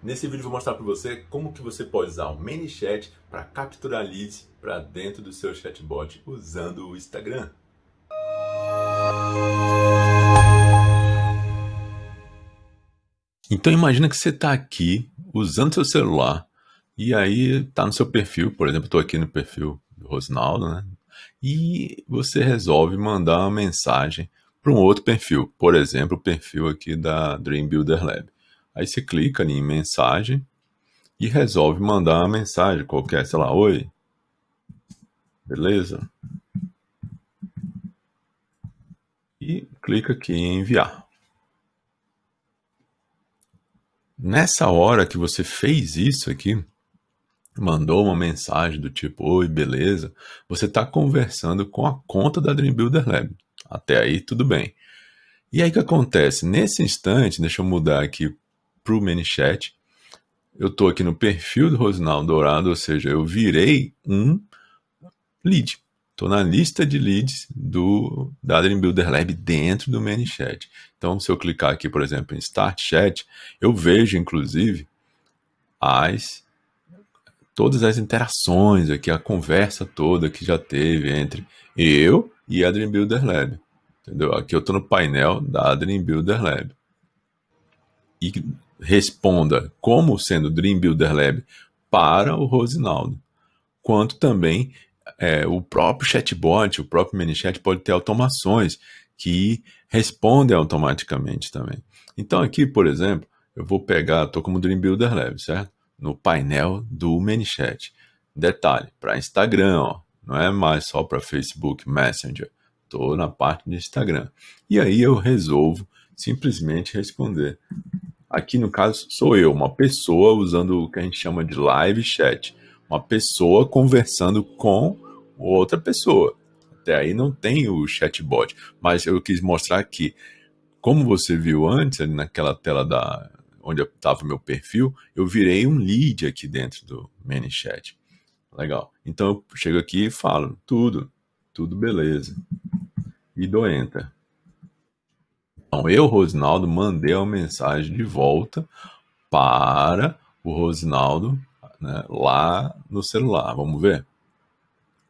Nesse vídeo vou mostrar para você como que você pode usar o ManyChat para capturar leads para dentro do seu chatbot usando o Instagram. Então imagina que você está aqui usando seu celular e aí está no seu perfil, por exemplo, estou aqui no perfil do Rosinaldo, né? E você resolve mandar uma mensagem para um outro perfil, por exemplo, o perfil aqui da Dream Builder Lab. Aí você clica ali em mensagem e resolve mandar uma mensagem qualquer, sei lá, oi. Beleza? E clica aqui em enviar. Nessa hora que você fez isso aqui, mandou uma mensagem do tipo oi, beleza, você está conversando com a conta da Dream Builder Lab. Até aí tudo bem. E aí o que acontece? Nesse instante, deixa eu mudar aqui para o ManyChat. Eu estou aqui no perfil do Rosinal Dourado, ou seja, eu virei um lead. Estou na lista de leads do, da Adrian Builder Lab dentro do ManyChat. Então, se eu clicar aqui, por exemplo, em Start Chat, eu vejo, inclusive, as todas as interações aqui, a conversa toda que já teve entre eu e a Builder Lab. Entendeu? Aqui eu estou no painel da Adrian Builder Lab e responda como sendo Dream Builder Lab para o Rosinaldo, quanto também é, o próprio chatbot, o próprio ManyChat pode ter automações que respondem automaticamente também. Então aqui, por exemplo, eu vou pegar, estou como Dream Builder Lab, certo? No painel do ManyChat. Detalhe, para Instagram, ó, não é mais só para Facebook Messenger, estou na parte do Instagram. E aí eu resolvo simplesmente responder. Aqui no caso sou eu, uma pessoa usando o que a gente chama de live chat, uma pessoa conversando com outra pessoa. Até aí não tem o chatbot, mas eu quis mostrar que, como você viu antes ali naquela tela da onde estava meu perfil, eu virei um lead aqui dentro do ManyChat. Legal. Então eu chego aqui e falo tudo, tudo beleza. E dou enter. Então, eu, Rosinaldo, mandei uma mensagem de volta para o Rosinaldo né, lá no celular. Vamos ver?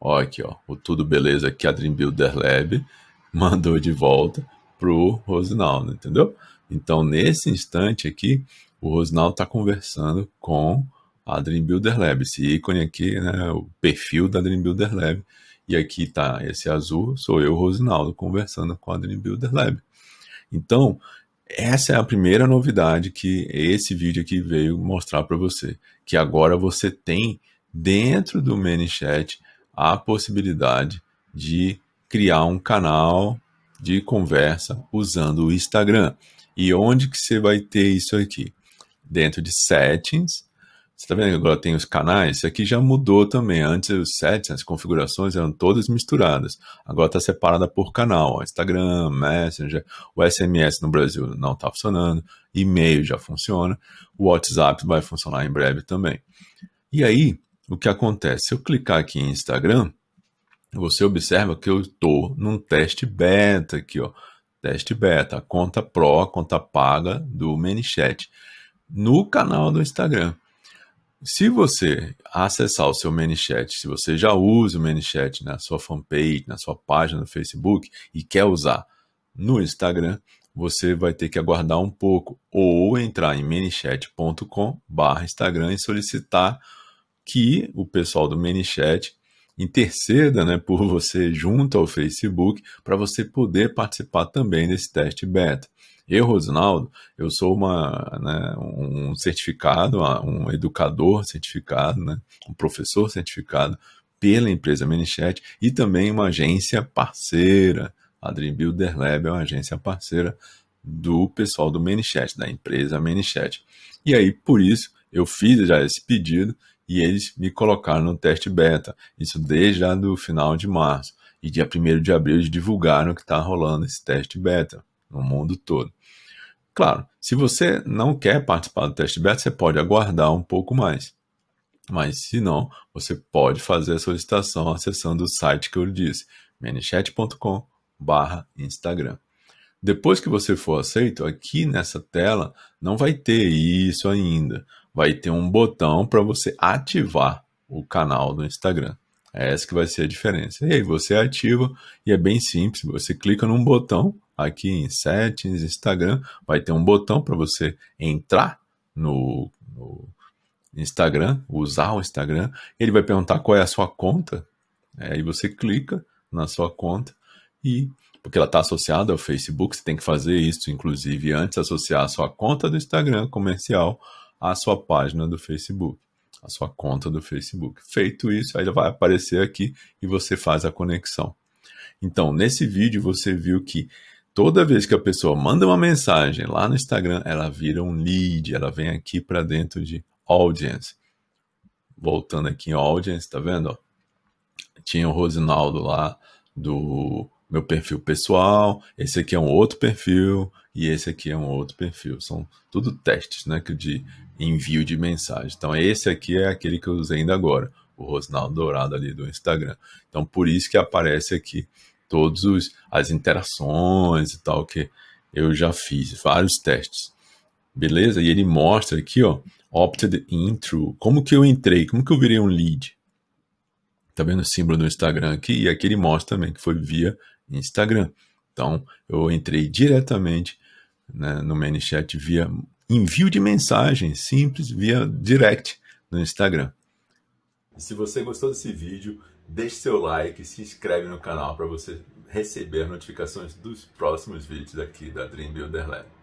Ó, aqui, ó, o Tudo Beleza aqui, a Dream Builder Lab mandou de volta pro Rosinaldo, entendeu? Então, nesse instante aqui, o Rosinaldo está conversando com a Dream Builder Lab, esse ícone aqui, né, o perfil da Dream Builder Lab. E aqui está esse azul, sou eu, Rosinaldo, conversando com a Dream Builder Lab. Então, essa é a primeira novidade que esse vídeo aqui veio mostrar para você, que agora você tem dentro do ManyChat a possibilidade de criar um canal de conversa usando o Instagram. E onde que você vai ter isso aqui? Dentro de Settings, você está vendo que agora tem os canais? Isso aqui já mudou também. Antes os sets, as configurações eram todas misturadas. Agora está separada por canal. Instagram, Messenger, o SMS no Brasil não está funcionando, e-mail já funciona, o WhatsApp vai funcionar em breve também. E aí, o que acontece? Se eu clicar aqui em Instagram, você observa que eu estou num teste beta aqui, ó. Teste beta, conta pró, conta paga do ManyChat no canal do Instagram. Se você acessar o seu ManyChat, se você já usa o ManyChat na sua fanpage, na sua página no Facebook e quer usar no Instagram, você vai ter que aguardar um pouco ou entrar em manychat.com/instagram e solicitar que o pessoal do ManyChat interceda né, por você junto ao Facebook para você poder participar também desse teste beta. Eu, Rosinaldo, eu sou uma, né, um certificado, um educador certificado, né, um professor certificado pela empresa Minichat e também uma agência parceira. A Dream Builder Lab é uma agência parceira do pessoal do Manichat, da empresa Manichat. E aí, por isso, eu fiz já esse pedido e eles me colocaram no teste beta. Isso desde já do final de março. E dia 1 de abril eles divulgaram que está rolando esse teste beta no mundo todo. Claro, se você não quer participar do teste beta, você pode aguardar um pouco mais. Mas se não, você pode fazer a solicitação acessando o site que eu disse, barra instagram Depois que você for aceito, aqui nessa tela não vai ter isso ainda. Vai ter um botão para você ativar o canal do Instagram. É essa que vai ser a diferença. E aí você é ativa e é bem simples. Você clica num botão aqui em Settings, Instagram, vai ter um botão para você entrar no, no, Instagram, usar o Instagram. Ele vai perguntar qual é a sua conta. É, aí você clica na sua conta e porque ela está associada ao Facebook, você tem que fazer isso, inclusive antes associar a sua conta do Instagram comercial à sua página do Facebook a sua conta do Facebook. Feito isso, aí vai aparecer aqui e você faz a conexão. Então, nesse vídeo você viu que toda vez que a pessoa manda uma mensagem lá no Instagram, ela vira um lead, ela vem aqui para dentro de audience. Voltando aqui em audience, tá vendo? Tinha o Rosinaldo lá do meu perfil pessoal, esse aqui é um outro perfil e esse aqui é um outro perfil. São tudo testes, né, de envio de mensagem. Então, esse aqui é aquele que eu usei ainda agora, o Rosnaldo Dourado ali do Instagram. Então, por isso que aparece aqui todos as interações e tal que eu já fiz, vários testes. Beleza? E ele mostra aqui, ó, opted in true. Como que eu entrei? Como que eu virei um lead? Tá vendo o símbolo do Instagram aqui? E aqui ele mostra também que foi via Instagram. Então, eu entrei diretamente né, no ManyChat via envio de mensagem simples via direct no Instagram. Se você gostou desse vídeo, deixe seu like e se inscreve no canal para você receber notificações dos próximos vídeos aqui da Dream Builder Lab.